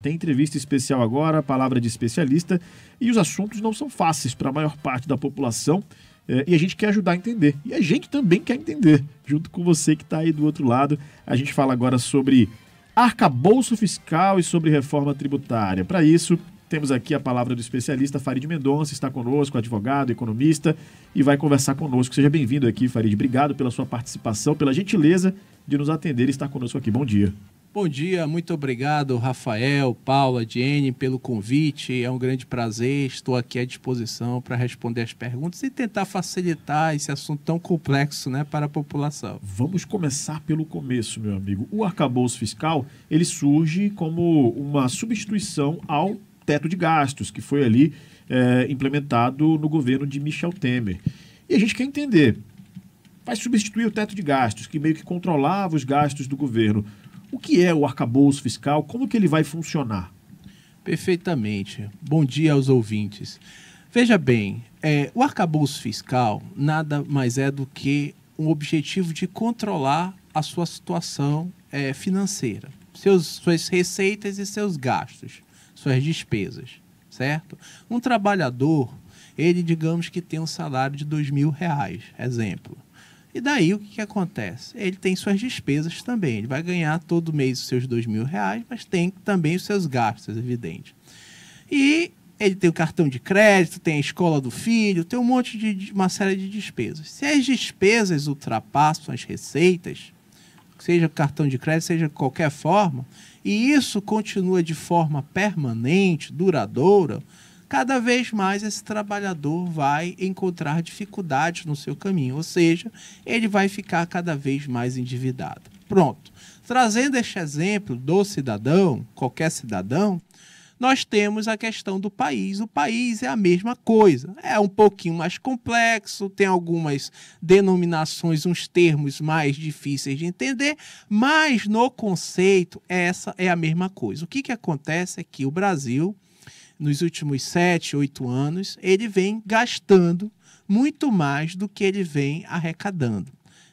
Tem entrevista especial agora, palavra de especialista, e os assuntos não são fáceis para a maior parte da população é, e a gente quer ajudar a entender. E a gente também quer entender, junto com você que está aí do outro lado. A gente fala agora sobre arcabouço fiscal e sobre reforma tributária. Para isso, temos aqui a palavra do especialista Farid Mendonça, está conosco, advogado, economista, e vai conversar conosco. Seja bem-vindo aqui, Farid. Obrigado pela sua participação, pela gentileza de nos atender e estar conosco aqui. Bom dia. Bom dia, muito obrigado, Rafael, Paula, Diene, pelo convite. É um grande prazer. Estou aqui à disposição para responder as perguntas e tentar facilitar esse assunto tão complexo né, para a população. Vamos começar pelo começo, meu amigo. O arcabouço fiscal ele surge como uma substituição ao teto de gastos, que foi ali é, implementado no governo de Michel Temer. E a gente quer entender. Vai substituir o teto de gastos, que meio que controlava os gastos do governo o que é o arcabouço fiscal? Como que ele vai funcionar? Perfeitamente. Bom dia aos ouvintes. Veja bem, é, o arcabouço fiscal nada mais é do que um objetivo de controlar a sua situação é, financeira, seus, suas receitas e seus gastos, suas despesas, certo? Um trabalhador, ele digamos que tem um salário de dois mil reais, exemplo. E daí o que, que, acontece? Ele tem suas despesas também. Ele vai ganhar todo mês os seus dois mil reais, mas tem também os seus gastos, é evidente. E ele tem o cartão de crédito, tem a escola do filho, tem um monte de uma série de despesas. Se as despesas ultrapassam as receitas, seja cartão de crédito, seja qualquer forma, e isso continua de forma permanente, duradoura, cada vez mais esse trabalhador vai encontrar dificuldades no seu caminho, ou seja, ele vai ficar cada vez mais endividado. Pronto. Trazendo este exemplo do cidadão, qualquer cidadão, nós temos a questão do país. O país é a mesma coisa. É um pouquinho mais complexo, tem algumas denominações, uns termos mais difíceis de entender, mas no conceito, essa é a mesma coisa. O que, que acontece é que o Brasil nos últimos sete, oito anos, ele vem gastando muito mais do que ele vem arrecadando.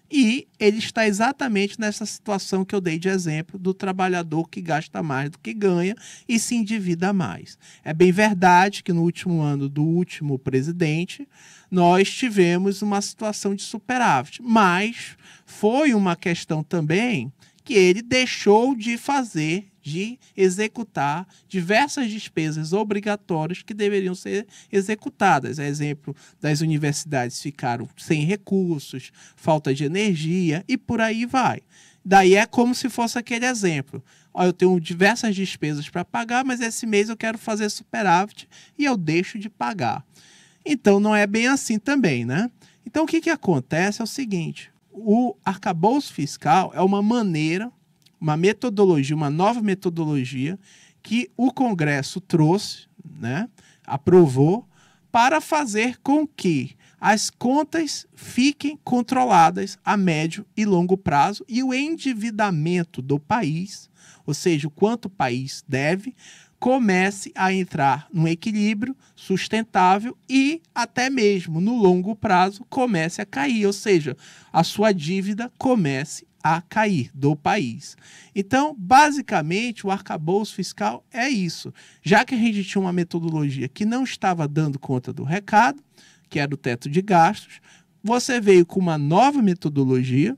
E ele está exatamente nessa situação que eu dei de exemplo do trabalhador que gasta mais do que ganha e se endivida mais. É bem verdade que no último ano do último presidente, nós tivemos uma situação de superávit, mas foi uma questão também que ele deixou de fazer de executar diversas despesas obrigatórias que deveriam ser executadas. É exemplo das universidades ficaram sem recursos, falta de energia e por aí vai. Daí é como se fosse aquele exemplo. eu tenho diversas despesas para pagar, mas esse mês eu quero fazer superávit e eu deixo de pagar. Então não é bem assim também, né? Então o que, que acontece é o seguinte: o arcabouço fiscal é uma maneira uma metodologia, uma nova metodologia que o Congresso trouxe, né, aprovou, para fazer com que as contas fiquem controladas a médio e longo prazo e o endividamento do país, ou seja, o quanto o país deve, comece a entrar num equilíbrio sustentável e até mesmo no longo prazo comece a cair, ou seja, a sua dívida comece a cair do país. Então, basicamente, o arcabouço fiscal é isso. Já que a gente tinha uma metodologia que não estava dando conta do recado, que era o teto de gastos, você veio com uma nova metodologia,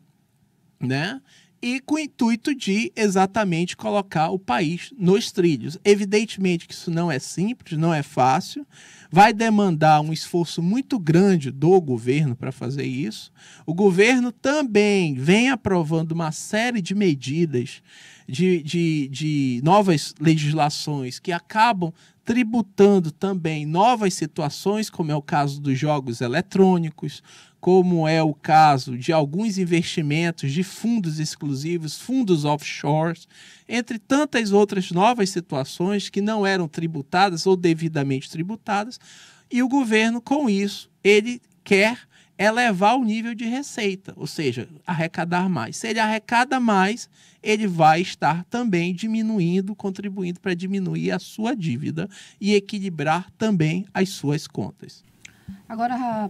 né? e com o intuito de exatamente colocar o país nos trilhos. Evidentemente que isso não é simples, não é fácil, vai demandar um esforço muito grande do governo para fazer isso. O governo também vem aprovando uma série de medidas, de, de, de novas legislações que acabam tributando também novas situações, como é o caso dos jogos eletrônicos, como é o caso de alguns investimentos de fundos exclusivos, fundos offshore, entre tantas outras novas situações que não eram tributadas ou devidamente tributadas, e o governo, com isso, ele quer elevar é o nível de receita, ou seja, arrecadar mais. Se ele arrecada mais, ele vai estar também diminuindo, contribuindo para diminuir a sua dívida e equilibrar também as suas contas. Agora,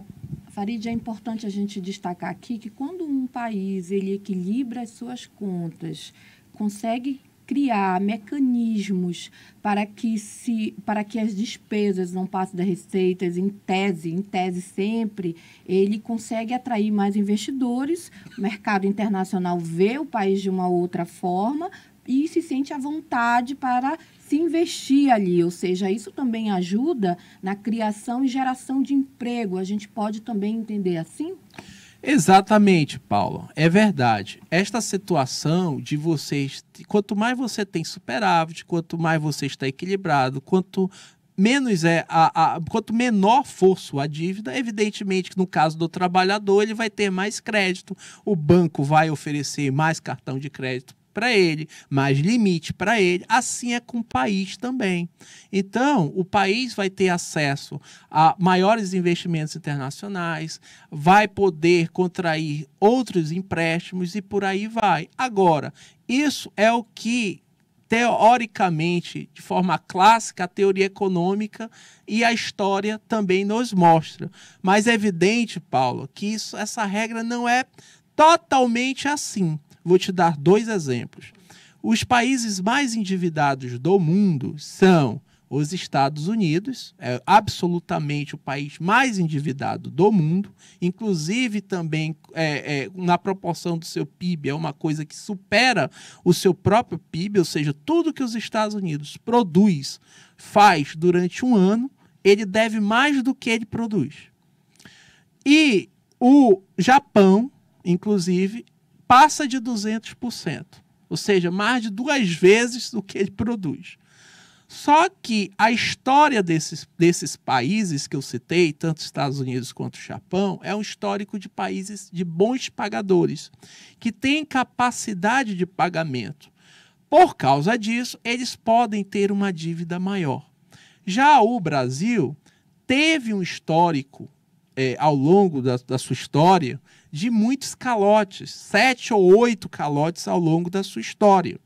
Farid, é importante a gente destacar aqui que quando um país ele equilibra as suas contas, consegue criar mecanismos para que, se, para que as despesas não passem das receitas, em tese, em tese sempre, ele consegue atrair mais investidores, o mercado internacional vê o país de uma outra forma e se sente à vontade para se investir ali, ou seja, isso também ajuda na criação e geração de emprego. A gente pode também entender assim? Exatamente, Paulo. É verdade. Esta situação de vocês, quanto mais você tem superávit, quanto mais você está equilibrado, quanto menos é a, a, quanto menor for sua dívida, evidentemente que no caso do trabalhador ele vai ter mais crédito, o banco vai oferecer mais cartão de crédito para ele, mais limite para ele. Assim é com o país também. Então, o país vai ter acesso a maiores investimentos internacionais, vai poder contrair outros empréstimos e por aí vai. Agora, isso é o que teoricamente, de forma clássica, a teoria econômica e a história também nos mostra. Mas é evidente, Paulo, que isso, essa regra não é totalmente assim. Vou te dar dois exemplos. Os países mais endividados do mundo são os Estados Unidos, é absolutamente o país mais endividado do mundo, inclusive também é, é, na proporção do seu PIB, é uma coisa que supera o seu próprio PIB, ou seja, tudo que os Estados Unidos produz, faz durante um ano, ele deve mais do que ele produz. E o Japão, inclusive, passa de 200%, ou seja, mais de duas vezes do que ele produz. Só que a história desses, desses países que eu citei, tanto Estados Unidos quanto o Japão, é um histórico de países de bons pagadores, que têm capacidade de pagamento. Por causa disso, eles podem ter uma dívida maior. Já o Brasil teve um histórico é, ao longo da, da, sua história de muitos calotes, sete ou oito calotes ao longo da sua história.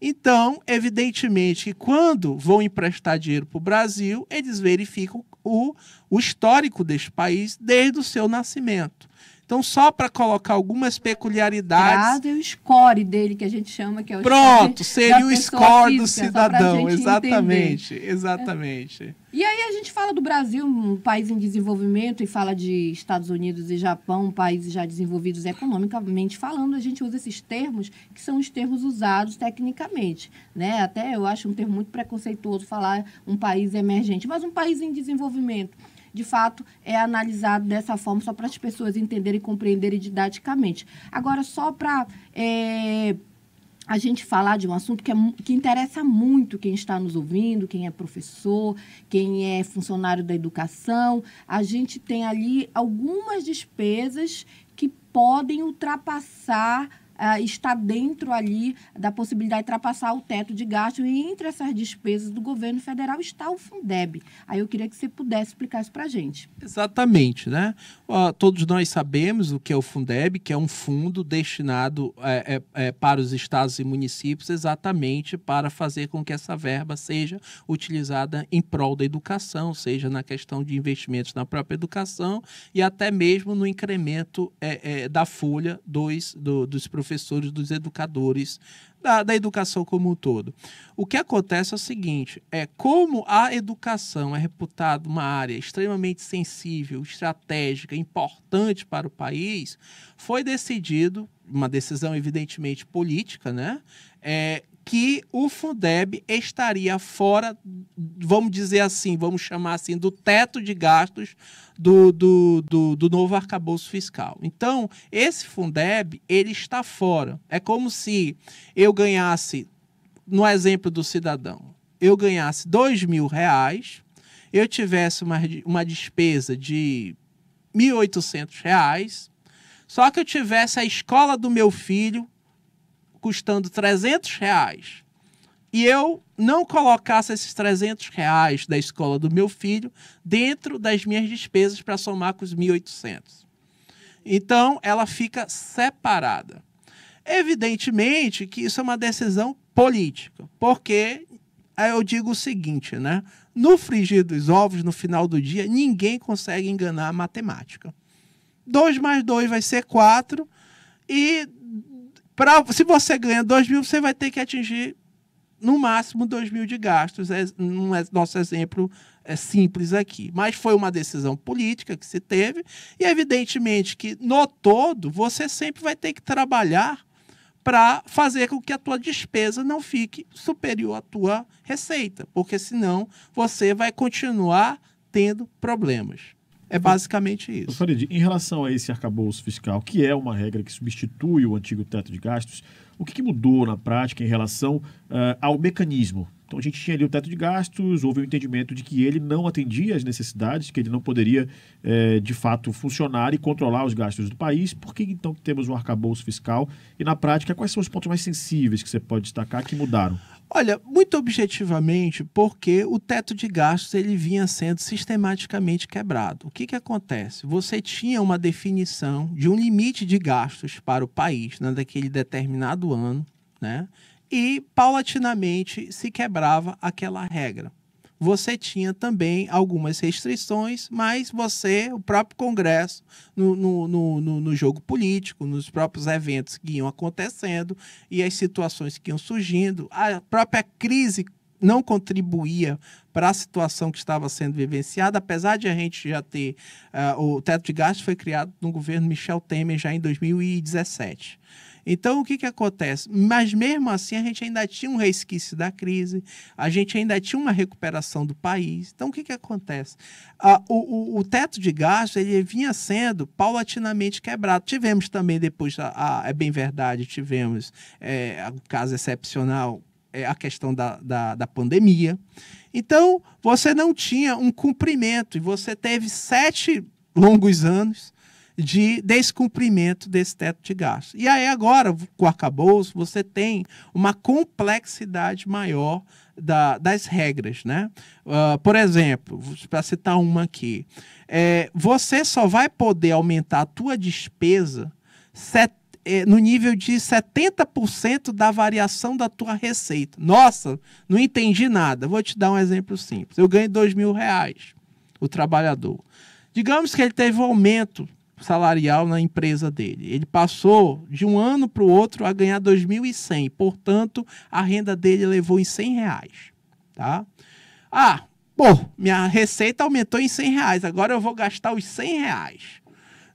Então, evidentemente que quando vão emprestar dinheiro para o Brasil, eles verificam o, o histórico deste país desde o seu nascimento. Então, só para colocar algumas peculiaridades. Grado e o score dele, que a gente chama, que é o Pronto, seria o score física, do cidadão. Exatamente, entender. exatamente. É. E aí a gente fala do Brasil, um país em desenvolvimento, e fala de Estados Unidos e Japão, países já desenvolvidos economicamente falando, a gente usa esses termos que são os termos usados tecnicamente, né? Até eu acho um termo muito preconceituoso falar um país emergente, mas um país em desenvolvimento de fato, é analisado dessa forma, só para as pessoas entenderem e compreenderem didaticamente. Agora, só para. É a gente falar de um assunto que, é, que interessa muito quem está nos ouvindo, quem é professor, quem é funcionário da educação. A gente tem ali algumas despesas que podem ultrapassar uh, está dentro ali da possibilidade de ultrapassar o teto de gasto e entre essas despesas do governo federal está o Fundeb. Aí eu queria que você pudesse explicar isso para a gente. Exatamente, né? Uh, todos nós sabemos o que é o Fundeb, que é um fundo destinado é, é, é, para os estados e municípios exatamente para fazer com que essa verba seja utilizada em prol da educação, seja na questão de investimentos na própria educação e até mesmo no incremento é, é da folha dos, do, dos professores professores, dos educadores, da, da educação como um todo. O que acontece é o seguinte: é como a educação é reputada uma área extremamente sensível, estratégica, importante para o país, foi decidido uma decisão evidentemente política, né? É, que o Fundeb estaria fora, vamos dizer assim, vamos chamar assim, do teto de gastos do, do, do, do novo arcabouço fiscal. Então, esse Fundeb, ele está fora. É como se eu ganhasse, no exemplo do cidadão, eu ganhasse dois mil reais, eu tivesse uma, uma despesa de R$ reais, só que eu tivesse a escola do meu filho custando 300 reais e eu não colocasse esses 300 reais da escola do meu filho dentro das minhas despesas para somar com os 1.800. Então, ela fica separada. Evidentemente que isso é uma decisão política, porque eu digo o seguinte, né? No frigir dos ovos, no final do dia, ninguém consegue enganar a matemática. 2 mais 2 vai ser 4, e Pra, se você ganha 2 mil, você vai ter que atingir no máximo 2 mil de gastos. É, não é, nosso exemplo é simples aqui. Mas foi uma decisão política que se teve, e evidentemente que no todo você sempre vai ter que trabalhar para fazer com que a tua despesa não fique superior à tua receita, porque senão você vai continuar tendo problemas. É basicamente isso. Farid, em relação a esse arcabouço fiscal, que é uma regra que substitui o antigo teto de gastos, o que, mudou na prática em relação uh, ao mecanismo? Então, a gente tinha ali o teto de gastos, houve o um entendimento de que ele não atendia às necessidades, que ele não poderia, eh, de fato, funcionar e controlar os gastos do país. Por que, então, temos um arcabouço fiscal? E, na prática, quais são os pontos mais sensíveis que você pode destacar que mudaram? Olha, muito objetivamente, porque o teto de gastos ele vinha sendo sistematicamente quebrado. O que, que acontece? Você tinha uma definição de um limite de gastos para o país né, daquele determinado ano, né? E paulatinamente se quebrava aquela regra você tinha também algumas restrições, mas você, o próprio Congresso, no, no, no, no, jogo político, nos próprios eventos que iam acontecendo e as situações que iam surgindo, a própria crise não contribuía para a situação que estava sendo vivenciada, apesar de a gente já ter. Uh, o teto de gastos foi criado no governo Michel Temer já em 2017. Então, o que, que acontece? Mas mesmo assim, a gente ainda tinha um resquício da crise, a gente ainda tinha uma recuperação do país. Então, o que, que acontece? Ah, o, o, o, teto de gastos ele vinha sendo paulatinamente quebrado. Tivemos também depois, a, a é bem verdade, tivemos é, um caso excepcional, é, a questão da, da, da pandemia. Então, você não tinha um cumprimento e você teve sete longos anos de descumprimento desse teto de gastos. E aí agora, com o arcabouço, você tem uma complexidade maior da, das regras, né? Uh, por exemplo, para citar uma aqui, é, você só vai poder aumentar a tua despesa set, é, no nível de 70% da variação da tua receita. Nossa, não entendi nada. Vou te dar um exemplo simples. Eu ganho dois mil reais, o trabalhador. Digamos que ele teve um aumento salarial na empresa dele. Ele passou de um ano para o outro a ganhar 2.100, portanto, a renda dele elevou em 100 reais, tá? Ah, pô, minha receita aumentou em 100 reais, agora eu vou gastar os 100 reais.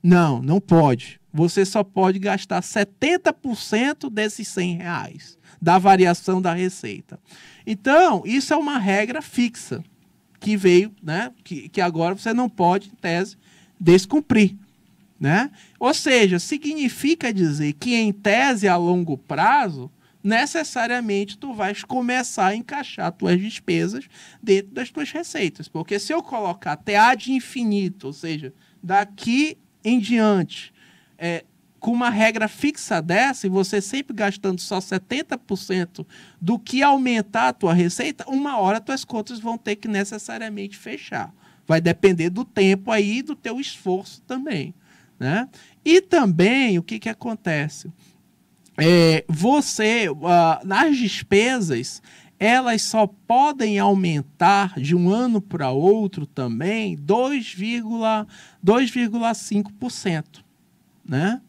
Não, não pode. Você só pode gastar 70% desses 100 reais da variação da receita. Então, isso é uma regra fixa que veio, né? Que, que agora você não pode, em tese, descumprir. Né? Ou seja, significa dizer que em tese a longo prazo, necessariamente tu vais começar a encaixar tuas despesas dentro das tuas receitas, porque se eu colocar até a de infinito, ou seja, daqui em diante, é, com uma regra fixa dessa e você sempre gastando só 70% do que aumentar a tua receita, uma hora tuas contas vão ter que necessariamente fechar. Vai depender do tempo aí e do teu esforço também. Né? E também o que, que acontece? É, você, uh, nas despesas, elas só podem aumentar de um ano para outro também 2,5%. Né?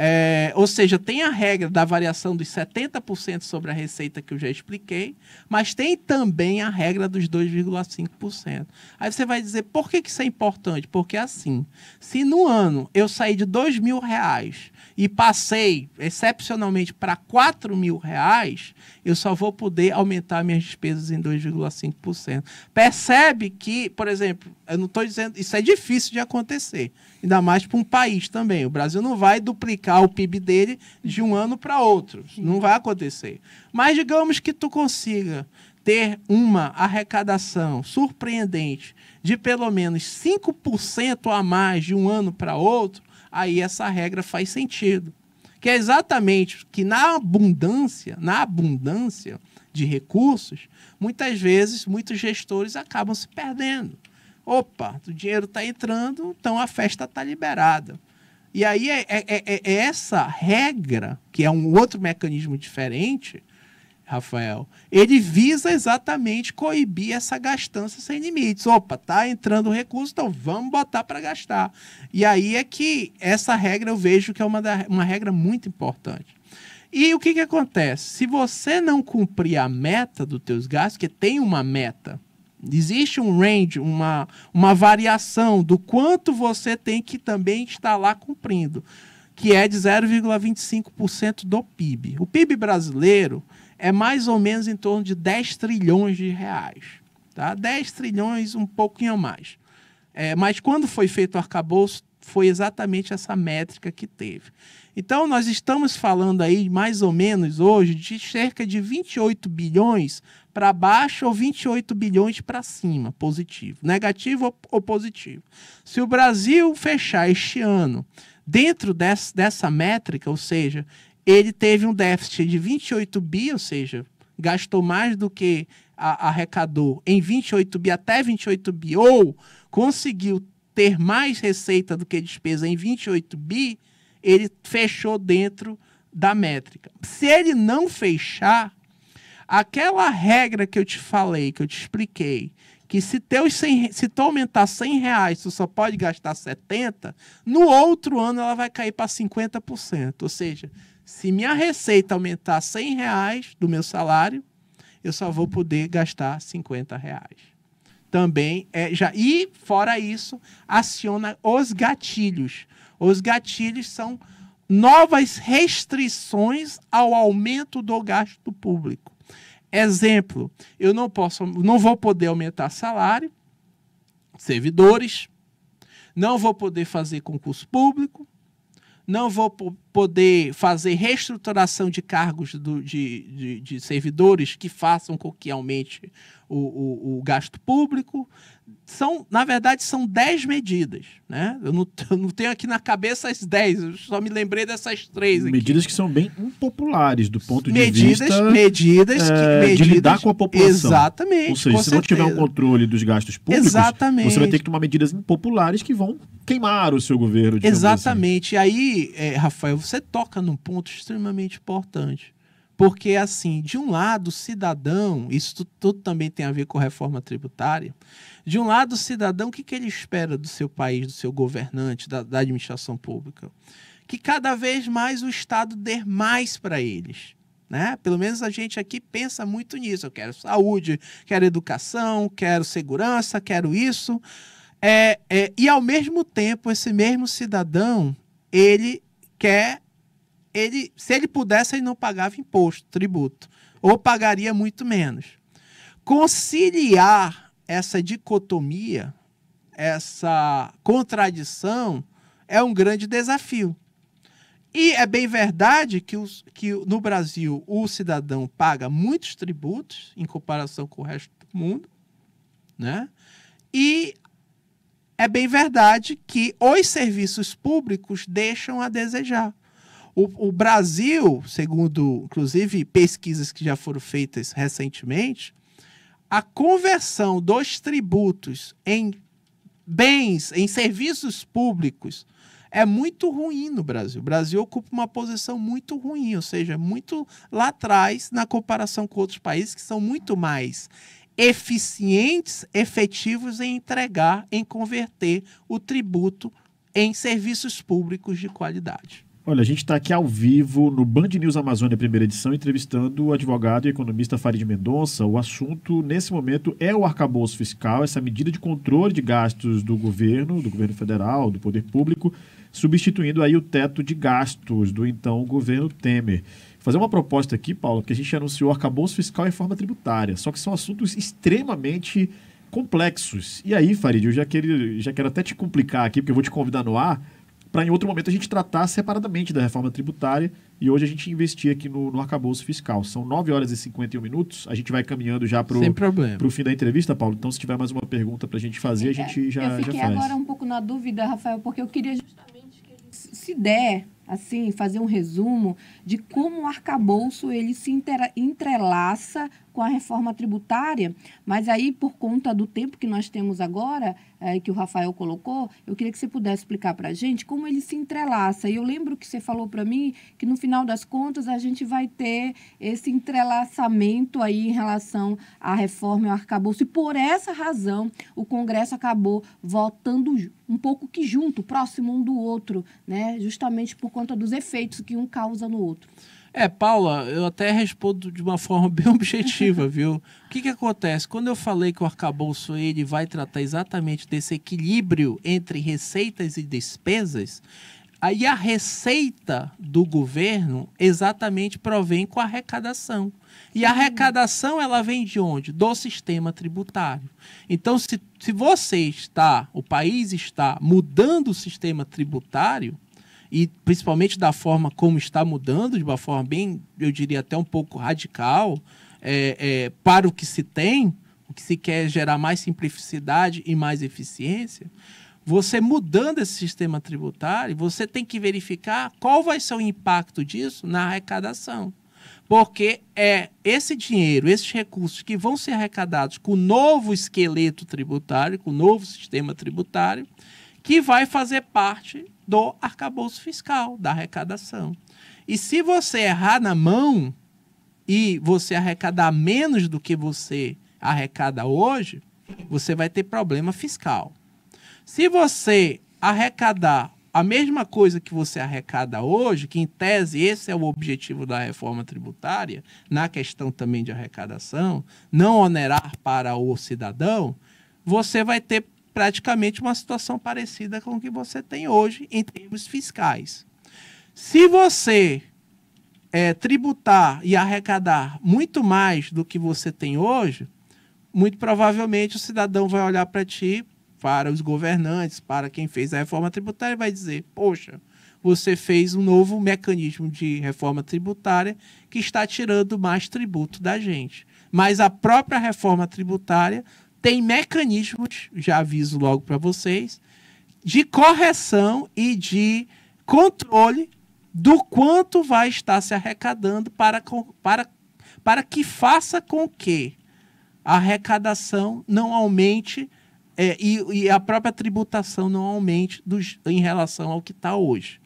É, ou seja, tem a regra da variação dos 70% sobre a receita que eu já expliquei, mas tem também a regra dos 2,5%. Aí você vai dizer, por que, que isso é importante? Porque assim, se no ano eu sair de R$ mil reais e passei excepcionalmente para 4 mil reais, eu só vou poder aumentar minhas despesas em 2,5%. Percebe que, por exemplo, eu não estou dizendo. Isso é difícil de acontecer. Ainda mais para um país também. O Brasil não vai duplicar o PIB dele de um ano para outro. Não vai acontecer. Mas digamos que tu consiga ter uma arrecadação surpreendente de pelo menos 5% a mais de um ano para outro, aí essa regra faz sentido. Que é exatamente que na abundância, na abundância de recursos, muitas vezes muitos gestores acabam se perdendo. Opa, o dinheiro está entrando, então a festa está liberada. E aí é, é, é, é essa regra, que é um outro mecanismo diferente, Rafael, ele visa exatamente coibir essa gastança sem limites. Opa, tá entrando recurso, então vamos botar para gastar. E aí é que essa regra eu vejo que é uma, da, uma regra muito importante. E o que, que acontece? Se você não cumprir a meta dos teus gastos, que tem uma meta, existe um range, uma, uma variação do quanto você tem que também estar lá cumprindo, que é de 0,25% do PIB. O PIB brasileiro, é mais ou menos em torno de 10 trilhões de reais. Tá? 10 trilhões, um pouquinho a mais. É, mas quando foi feito o arcabouço, foi exatamente essa métrica que teve. Então, nós estamos falando aí, mais ou menos hoje, de cerca de 28 bilhões para baixo ou 28 bilhões para cima, positivo. Negativo ou positivo. Se o Brasil fechar este ano dentro dessa métrica, ou seja, ele teve um déficit de 28 bi, ou seja, gastou mais do que a, arrecadou em 28 bi até 28 bi, ou conseguiu ter mais receita do que despesa em 28 bi, ele fechou dentro da métrica. Se ele não fechar, aquela regra que eu te falei, que eu te expliquei, que se, teu 100, se tu aumentar 100 reais, tu só pode gastar 70, no outro ano ela vai cair para 50%. Ou seja, se minha receita aumentar 100 reais do meu salário, eu só vou poder gastar 50 reais. Também é já. E, fora isso, aciona os gatilhos. Os gatilhos são novas restrições ao aumento do gasto público. Exemplo, eu não posso, não vou poder aumentar salário, servidores, não vou poder fazer concurso público, não vou poder fazer reestruturação de cargos do, de, de, de, servidores que façam com que aumente o, o, o gasto público, são, na verdade, são 10 medidas. Né? Eu, não, eu não tenho aqui na cabeça as 10, eu só me lembrei dessas três aqui. Medidas que são bem impopulares do ponto medidas, de vista. Medidas, é, que, eh, medidas. De lidar com a população. Exatamente. Ou seja, se certeza. não tiver um controle dos gastos públicos, exatamente. você vai ter que tomar medidas impopulares que vão queimar o seu governo. Assim. Exatamente. Assim. E aí, é, Rafael, você toca num ponto extremamente importante. Porque, assim, de um lado, o cidadão, isso tudo, também tem a ver com reforma tributária, de um lado, o cidadão, o que, que ele espera do seu país, do seu governante, da, da administração pública? Que cada vez mais o Estado dê mais para eles. Né? Pelo menos a gente aqui pensa muito nisso. Eu quero saúde, quero educação, quero segurança, quero isso. É, é, e, ao mesmo tempo, esse mesmo cidadão, ele quer ele, se ele pudesse, ele não pagava imposto, tributo, ou pagaria muito menos. Conciliar essa dicotomia, essa contradição, é um grande desafio. E é bem verdade que, os, que no Brasil o cidadão paga muitos tributos em comparação com o resto do mundo, né? E é bem verdade que os serviços públicos deixam a desejar. O, o, Brasil, segundo inclusive pesquisas que já foram feitas recentemente, a conversão dos tributos em bens, em serviços públicos, é muito ruim no Brasil. O Brasil ocupa uma posição muito ruim, ou seja, muito lá atrás na comparação com outros países que são muito mais eficientes, efetivos em entregar, em converter o tributo em serviços públicos de qualidade. Olha, a gente está aqui ao vivo no Band News Amazônia, primeira edição, entrevistando o advogado e economista Farid Mendonça. O assunto, nesse momento, é o arcabouço fiscal, essa medida de controle de gastos do governo, do governo federal, do poder público, substituindo aí o teto de gastos do então governo Temer. Vou fazer uma proposta aqui, Paulo, que a gente anunciou arcabouço fiscal e reforma tributária, só que são assuntos extremamente complexos. E aí, Farid, eu já, queria, já quero até te complicar aqui, porque eu vou te convidar no ar para em outro momento a gente tratar separadamente da reforma tributária e hoje a gente investir aqui no, no arcabouço fiscal. São 9 horas e 51 minutos, a gente vai caminhando já para o fim da entrevista, Paulo. Então, se tiver mais uma pergunta para a gente fazer, a é, gente já, eu já faz. Eu fiquei agora um pouco na dúvida, Rafael, porque eu queria justamente que se der assim, fazer um resumo de como o arcabouço ele se entrelaça com a reforma tributária, mas aí, por conta do tempo que nós temos agora, é, que o Rafael colocou, eu queria que você pudesse explicar para a gente como ele se entrelaça. E eu lembro que você falou para mim que, no final das contas, a gente vai ter esse entrelaçamento aí em relação à reforma e ao arcabouço. E, por essa razão, o Congresso acabou votando um pouco que junto, próximo um do outro, né? justamente por conta dos efeitos que um causa no outro. É, Paula, eu até respondo de uma forma bem objetiva, viu? O que, que acontece? Quando eu falei que o arcabouço ele vai tratar exatamente desse equilíbrio entre receitas e despesas, aí a receita do governo exatamente provém com a arrecadação. E a uhum. arrecadação ela vem de onde? Do sistema tributário. Então, se, se você está, o país está mudando o sistema tributário, e principalmente da forma como está mudando, de uma forma bem, eu diria até um pouco radical, é, é, para o que se tem, o que se quer gerar mais simplicidade e mais eficiência, você mudando esse sistema tributário, você tem que verificar qual vai ser o impacto disso na arrecadação. Porque é esse dinheiro, esses recursos que vão ser arrecadados com o novo esqueleto tributário, com o novo sistema tributário, que vai fazer parte do arcabouço fiscal, da arrecadação. E se você errar na mão e você arrecadar menos do que você arrecada hoje, você vai ter problema fiscal. Se você arrecadar a mesma coisa que você arrecada hoje, que em tese esse é o objetivo da reforma tributária, na questão também de arrecadação, não onerar para o cidadão, você vai ter praticamente uma situação parecida com o que você tem hoje em termos fiscais. Se você é, tributar e arrecadar muito mais do que você tem hoje, muito provavelmente o cidadão vai olhar para ti, para os governantes, para quem fez a reforma tributária e vai dizer: poxa, você fez um novo mecanismo de reforma tributária que está tirando mais tributo da gente. Mas a própria reforma tributária tem mecanismos, já aviso logo para vocês, de correção e de controle do quanto vai estar se arrecadando para, para, para que faça com que a arrecadação não aumente é, e, e, a própria tributação não aumente dos, em relação ao que está hoje.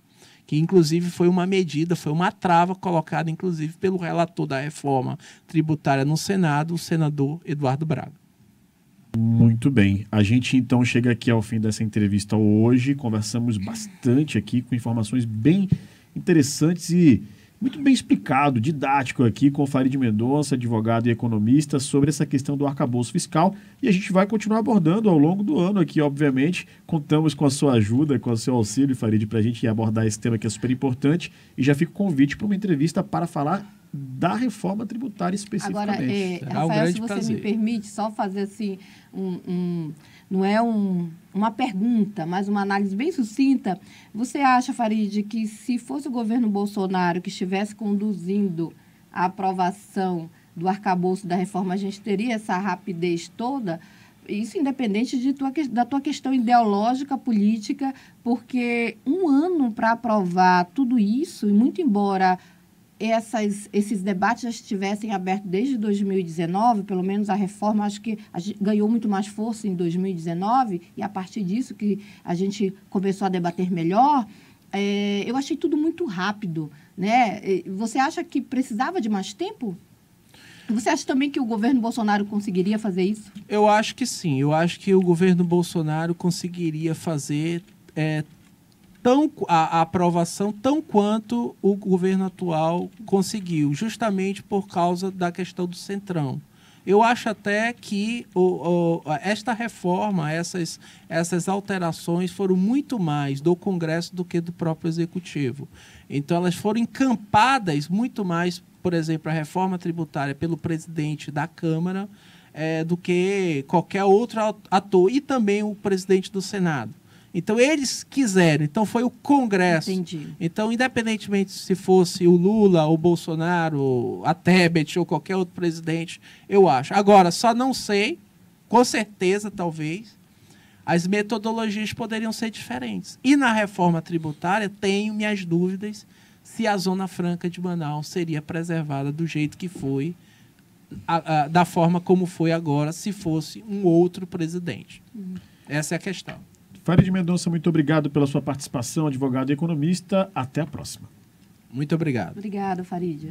Que, inclusive, foi uma medida, foi uma trava colocada, inclusive, pelo relator da reforma tributária no Senado, o senador Eduardo Braga. Muito bem. A gente então chega aqui ao fim dessa entrevista hoje. Conversamos bastante aqui com informações bem interessantes e muito bem explicado, didático aqui com o Farid Mendonça, advogado e economista, sobre essa questão do arcabouço fiscal. E a gente vai continuar abordando ao longo do ano aqui, obviamente. Contamos com a sua ajuda, com o seu auxílio, Farid, para a gente abordar esse tema que é super importante. E já fica o convite para uma entrevista para falar da reforma tributária especificamente. Agora, é, é Rafael, um se você prazer. me permite, só fazer assim, um, um não é um, uma pergunta, mas uma análise bem sucinta. Você acha, Farid, que se fosse o governo Bolsonaro que estivesse conduzindo a aprovação do arcabouço da reforma, a gente teria essa rapidez toda? Isso independente de tua, da tua questão ideológica, política, porque um ano para aprovar tudo isso, e muito embora essas, esses debates já estivessem abertos desde 2019, pelo menos a reforma acho que ganhou muito mais força em 2019 e a partir disso que a gente começou a debater melhor, é, eu achei tudo muito rápido, né? Você acha que precisava de mais tempo? Você acha também que o governo Bolsonaro conseguiria fazer isso? Eu acho que sim. Eu acho que o governo Bolsonaro conseguiria fazer é, tão, a, a, aprovação tão quanto o governo atual conseguiu, justamente por causa da questão do centrão. Eu acho até que o, o, esta reforma, essas, essas alterações foram muito mais do Congresso do que do próprio Executivo. Então, elas foram encampadas muito mais, por exemplo, a reforma tributária pelo presidente da Câmara é, do que qualquer outro ator e também o presidente do Senado. Então eles quiseram. Então foi o Congresso. Entendi. Então, independentemente se fosse o Lula, o Bolsonaro, a Tebet ou qualquer outro presidente, eu acho. Agora, só não sei, com certeza, talvez, as metodologias poderiam ser diferentes. E na reforma tributária, tenho minhas dúvidas se a Zona Franca de Manaus seria preservada do jeito que foi, a, a, da forma como foi agora, se fosse um outro presidente. Uhum. Essa é a questão. Farid Mendonça, muito obrigado pela sua participação, advogado e economista. Até a próxima. Muito obrigado. Obrigado, Farid.